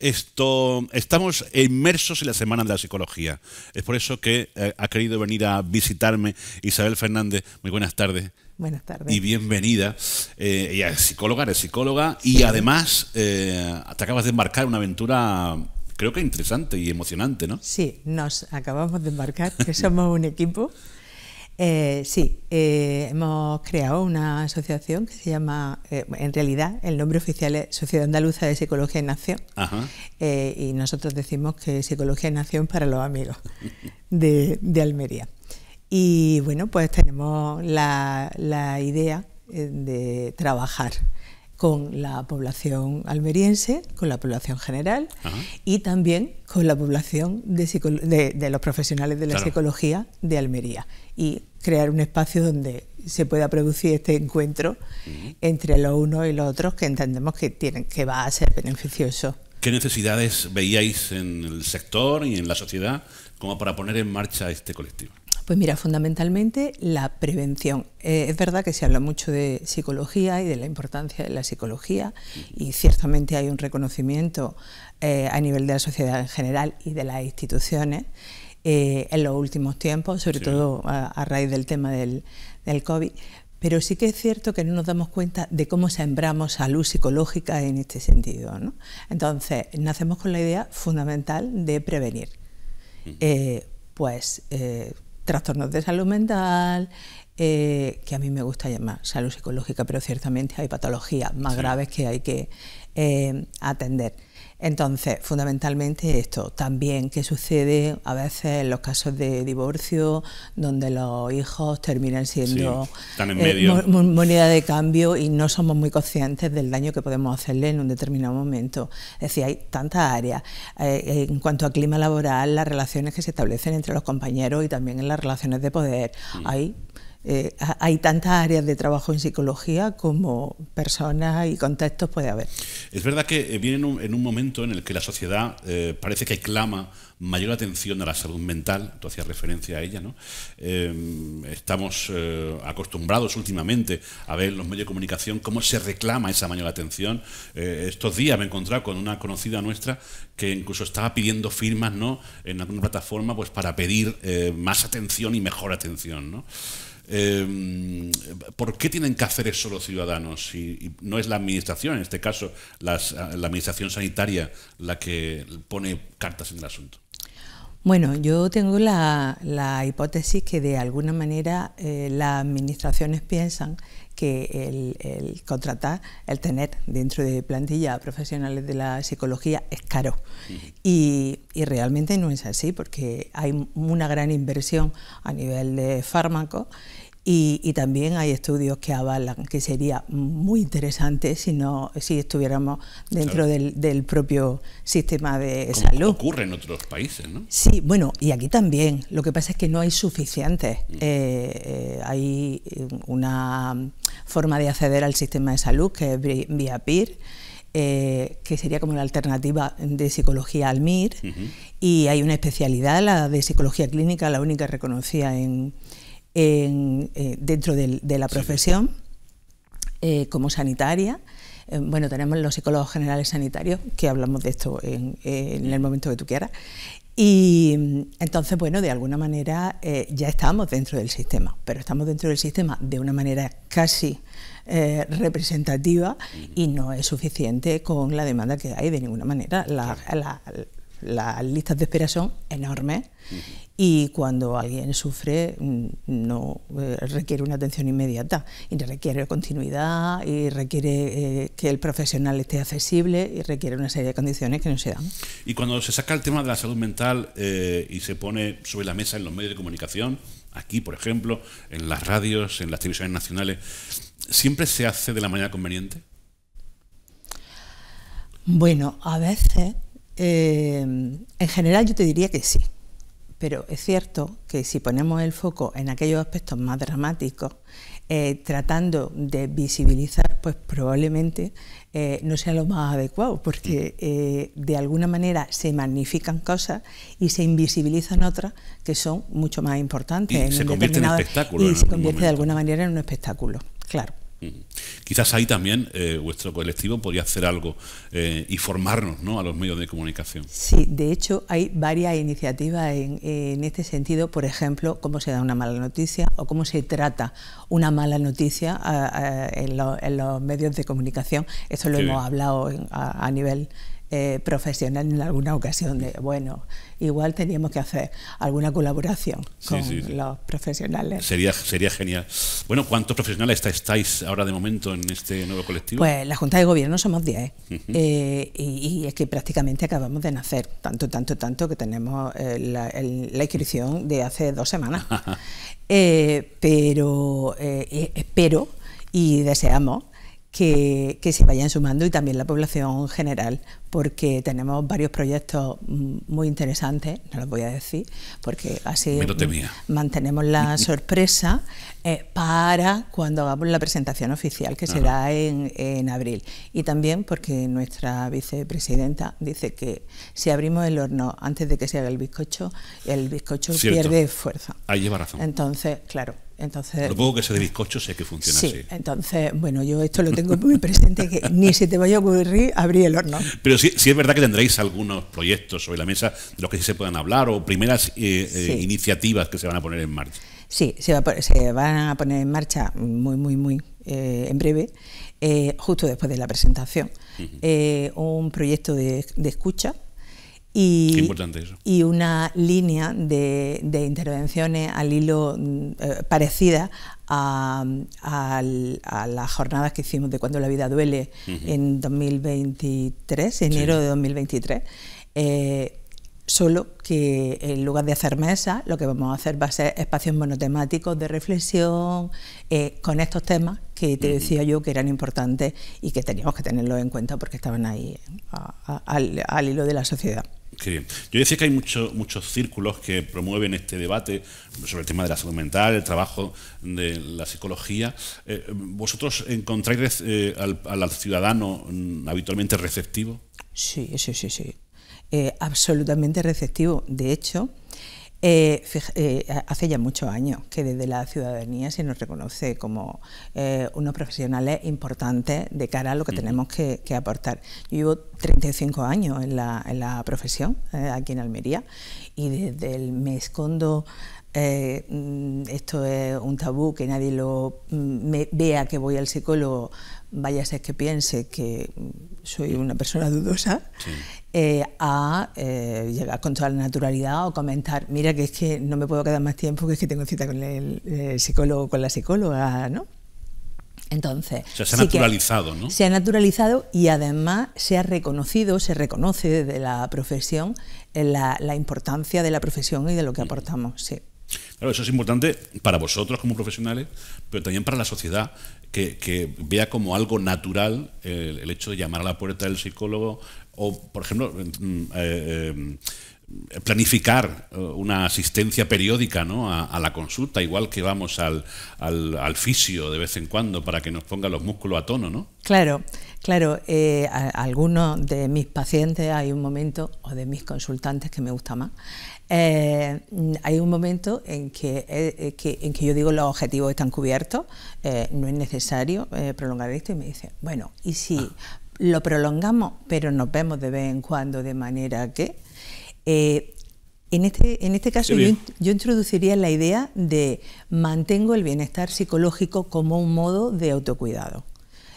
esto, estamos inmersos en la Semana de la Psicología. Es por eso que eh, ha querido venir a visitarme Isabel Fernández. Muy buenas tardes. Buenas tardes. Y bienvenida. Eh, ella es psicóloga, eres psicóloga y además eh, te acabas de embarcar una aventura creo que interesante y emocionante, ¿no? Sí, nos acabamos de embarcar, que somos un equipo eh, sí, eh, hemos creado una asociación que se llama, eh, en realidad el nombre oficial es Sociedad Andaluza de Psicología en Nación, y nosotros decimos que Psicología en Nación para los amigos de, Almería. Y bueno, pues tenemos la, idea de trabajar con la población almeriense, con la población general y también con la población de, los profesionales de la psicología de Almería crear un espacio donde se pueda producir este encuentro entre los unos y los otros que entendemos que, tienen, que va a ser beneficioso. ¿Qué necesidades veíais en el sector y en la sociedad como para poner en marcha este colectivo? Pues mira, fundamentalmente la prevención. Eh, es verdad que se habla mucho de psicología y de la importancia de la psicología y ciertamente hay un reconocimiento eh, a nivel de la sociedad en general y de las instituciones. Eh, en los últimos tiempos, sobre todo a, raíz del tema del, COVID. Pero sí que es cierto que no nos damos cuenta de cómo sembramos salud psicológica en este sentido. Entonces, nacemos con la idea fundamental de prevenir. Eh, pues eh, trastornos de salud mental, que a mí me gusta llamar salud psicológica, pero ciertamente hay patologías más graves que hay que atender. Entonces, fundamentalmente esto, también que sucede a veces en los casos de divorcio, donde los hijos terminan siendo eh, moneda de cambio y no somos muy conscientes del daño que podemos hacerle en un determinado momento. Es decir, hay tantas áreas. Eh, eh, en cuanto a clima laboral, las relaciones que se establecen entre los compañeros y también en las relaciones de poder, hay eh, hay tantas áreas de trabajo en psicología como personas y contextos puede haber. Es verdad que eh, viene en un, momento en el que la sociedad eh, parece que clama mayor atención a la salud mental, tú hacías referencia a ella, ¿no? estamos acostumbrados últimamente a ver los medios de comunicación cómo se reclama esa mayor atención. estos días me he encontrado con una conocida nuestra que incluso estaba pidiendo firmas, ¿no? En alguna plataforma, pues para pedir más atención y mejor atención, ¿no? Em, ¿Por qué tienen que hacer eso los ciudadanos? si no es la administración, en este caso, la administración sanitaria, la que pone cartas en el asunto. Bueno, yo tengo la, la hipótesis que de alguna manera eh, las administraciones piensan que el, contratar, el tener dentro de plantilla profesionales de la psicología es caro. Y, y, realmente no es así, porque hay una gran inversión a nivel de fármaco y, también hay estudios que avalan que sería muy interesante si no si estuviéramos dentro del, propio sistema de salud. Ocurre en otros países, ¿no? Sí, bueno, y aquí también. Lo que pasa es que no hay suficientes. Mm. Eh, eh, hay una forma de acceder al sistema de salud que es vía PIR. Eh, que sería como la alternativa de psicología al MIR, y hay una especialidad, la de psicología clínica, la única reconocida en, en, eh, dentro de, la profesión eh, como sanitaria. Eh, bueno, tenemos los psicólogos generales sanitarios, que hablamos de esto en, el momento que tú quieras. Y mm, entonces, bueno, de alguna manera ya estamos dentro del sistema, pero estamos dentro del sistema de una manera casi representativa y no es suficiente con la demanda que hay de ninguna manera las listas de espera son enormes y cuando alguien sufre mm, no eh, requiere una atención inmediata y requiere continuidad y requiere eh, que el profesional esté accesible y requiere una serie de condiciones que no se dan. Y cuando se saca el tema de la salud mental eh, y se pone sobre la mesa en los medios de comunicación, aquí por ejemplo, en las radios, en las televisiones nacionales, ¿siempre se hace de la manera conveniente? Bueno, a veces eh, en general yo te diría que sí, pero es cierto que si ponemos el foco en aquellos aspectos más dramáticos, eh, tratando de visibilizar, pues probablemente eh, no sea lo más adecuado, porque mm. eh, de alguna manera se magnifican cosas y se invisibilizan otras que son mucho más importantes. se convierte en espectáculo. Y se convierte de alguna manera en un espectáculo, claro. Mm. Quizás ahí también eh, vuestro colectivo podría hacer algo eh, y formarnos a los medios de comunicación. Sí, de hecho hay varias iniciativas en, este sentido, por ejemplo, cómo se da una mala noticia o cómo se trata una mala noticia eh, en, los medios de comunicación. Eso lo hemos hablado a, a nivel eh, profesional en alguna ocasión de, bueno, igual teníamos que hacer alguna colaboración con los profesionales. Sería, sería genial. Bueno, ¿cuántos profesionales estáis ahora de momento en este nuevo colectivo? Pues la Junta de Gobierno somos 10 eh, y, es que prácticamente acabamos de nacer, tanto, tanto, tanto que tenemos eh, la, la, inscripción de hace dos semanas. Eh, pero espero y deseamos que, se vayan sumando y también la población general, porque tenemos varios proyectos muy interesantes, no los voy a decir, porque así mantenemos la sorpresa eh, para cuando hagamos la presentación oficial que se da en, abril. Y también porque nuestra vicepresidenta dice que si abrimos el horno antes de que se haga el bizcocho, el bizcocho pierde fuerza. Ahí lleva razón. Entonces, claro, lo poco que se de bizcocho sé que funciona sí, así. Entonces, bueno, yo esto lo tengo muy presente, que ni se te vaya a ocurrir abrir el horno. Pero sí, es verdad que tendréis algunos proyectos sobre la mesa de los que sí se puedan hablar o primeras eh, eh, iniciativas que se van a poner en marcha. Sí, se, se van a poner en marcha muy, muy, muy eh, en breve, justo después de la presentación, un proyecto de, de escucha y, y una línea de, intervenciones al hilo mm, eh, parecida a, las jornadas que hicimos de Cuando la vida duele en 2023, enero de 2023. Eh, solo que en lugar de hacer mesas, lo que vamos a hacer va a ser espacios monotemáticos de reflexión eh, con estos temas que te decía yo que eran importantes y que teníamos que tenerlos en cuenta porque estaban ahí al hilo de la sociedad. Yo decía que hay muchos muchos círculos que promueven este debate sobre el tema de la salud mental, el trabajo de la psicología. Eh, ¿Vosotros encontráis eh, al, ciudadano mm, habitualmente receptivo? Sí, sí, sí, sí. Eh, absolutamente receptivo. De hecho, eh, eh, hace ya muchos años que desde la ciudadanía se nos reconoce como eh, unos profesionales importantes de cara a lo que mm. tenemos que, aportar. Yo llevo 35 años en la, en la profesión aquí en Almería y desde el me escondo eh, mm, esto es un tabú, que nadie lo mm, me, vea que voy al psicólogo, vaya a ser que piense que mm, soy una persona dudosa, eh, a eh, llegar con toda la naturalidad o comentar, mira que es que no me puedo quedar más tiempo, que es que tengo cita con el, psicólogo, con la psicóloga, ¿no? Entonces, o se ha naturalizado, ¿no? Se ha naturalizado y además se ha reconocido, se reconoce desde la profesión la, la importancia de la profesión y de lo que aportamos, sí. Claro, eso es importante para vosotros como profesionales, pero también para la sociedad, que, vea como algo natural el, hecho de llamar a la puerta del psicólogo o, por ejemplo, mm, eh, eh, planificar eh, una asistencia periódica ¿no? a, la consulta, igual que vamos al, fisio de vez en cuando para que nos ponga los músculos a tono, ¿no? Claro, claro. Eh, algunos de mis pacientes hay un momento, o de mis consultantes que me gusta más, eh, hay un momento en que, en que yo digo los objetivos están cubiertos, no es necesario prolongar esto, y me dice, bueno, ¿y si ah. lo prolongamos, pero nos vemos de vez en cuando de manera que... Eh, en, este, en este caso yo, yo, introduciría la idea de mantengo el bienestar psicológico como un modo de autocuidado.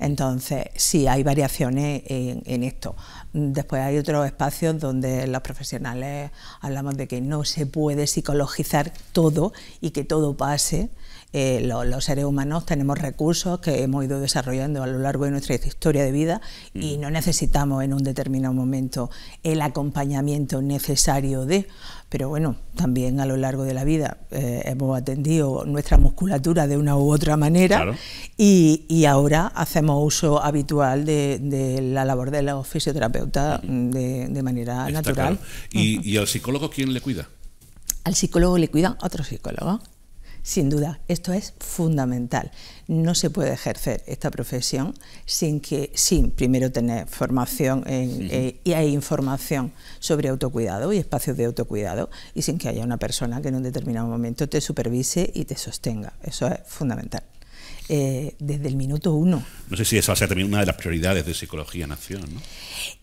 Entonces, sí, hay variaciones en, esto. Después hay otros espacios donde los profesionales hablamos de que no se puede psicologizar todo y que todo pase. Eh, los seres humanos tenemos recursos que hemos ido desarrollando a lo largo de nuestra historia de vida y mm. no necesitamos en un determinado momento el acompañamiento necesario de pero bueno, también a lo largo de la vida eh, hemos atendido nuestra musculatura de una u otra manera y, ahora hacemos uso habitual de, la labor de los fisioterapeutas mm, de, manera natural. ¿Y, ¿Y al psicólogo quién le cuida? Al psicólogo le cuida otro psicólogo. Sin duda, esto es fundamental. No se puede ejercer esta profesión sin que, sin primero tener formación eh, y hay información sobre autocuidado y espacios de autocuidado y sin que haya una persona que en un determinado momento te supervise y te sostenga. Eso es fundamental. Eh, desde el minuto uno. No sé si eso va a ser también una de las prioridades de Psicología Nación, ¿no?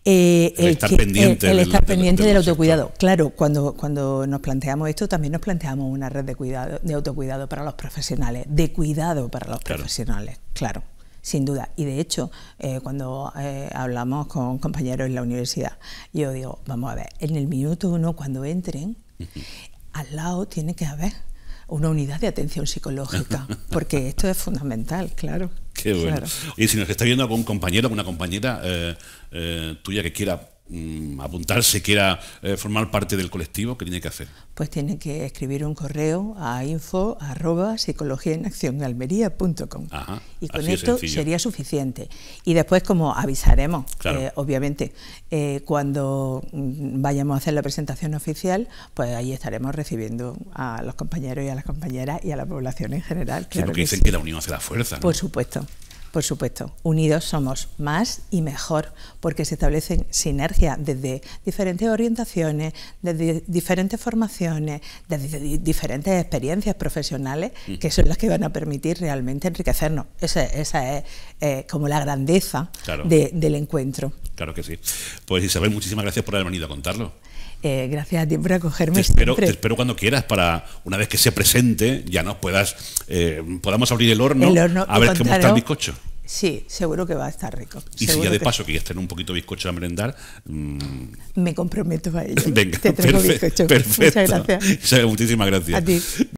Eh, el, eh, estar pendiente, el, estar del, pendiente del, autocuidado. Claro, cuando, cuando nos planteamos esto, también nos planteamos una red de cuidado, de autocuidado para los profesionales, de cuidado para los profesionales, claro sin duda. Y de hecho, cuando hablamos con compañeros en la universidad, yo digo, vamos a ver, en el minuto uno, cuando entren, al lado tiene que haber una unidad de atención psicológica, porque esto es fundamental, claro. Qué bueno. Y si nos está viendo algún compañero, una compañera eh, eh, tuya que quiera Mm, apuntarse, quiera era eh, formar parte del colectivo, ¿qué tiene que hacer? Pues tiene que escribir un correo a info arroba psicología en acción .com. y con esto sería suficiente. Y después, como avisaremos, eh, obviamente, eh, cuando mm, vayamos a hacer la presentación oficial, pues ahí estaremos recibiendo a los compañeros y a las compañeras y a la población en general. Claro dicen que, la unión hace la fuerza. Por supuesto. Por supuesto, unidos somos más y mejor, porque se establecen sinergias desde diferentes orientaciones, desde diferentes formaciones, desde diferentes experiencias profesionales, mm. que son las que van a permitir realmente enriquecernos. Esa, es como la grandeza del encuentro. Claro que sí. Pues Isabel, muchísimas gracias por haber venido a contarlo. Eh, gracias a ti por acogerme. Te espero, espero, cuando quieras para, una vez que se presente, ya nos puedas, eh, podamos abrir el horno, el horno a ver cómo está el bizcocho. Sí, seguro que va a estar rico. Y si ya de paso quieres tener un poquito bizcocho a merendar. Mm. Me comprometo a ello. Venga, Te traigo perfecto, bizcocho. Perfecto. Muchas Muchísimas gracias. A ti.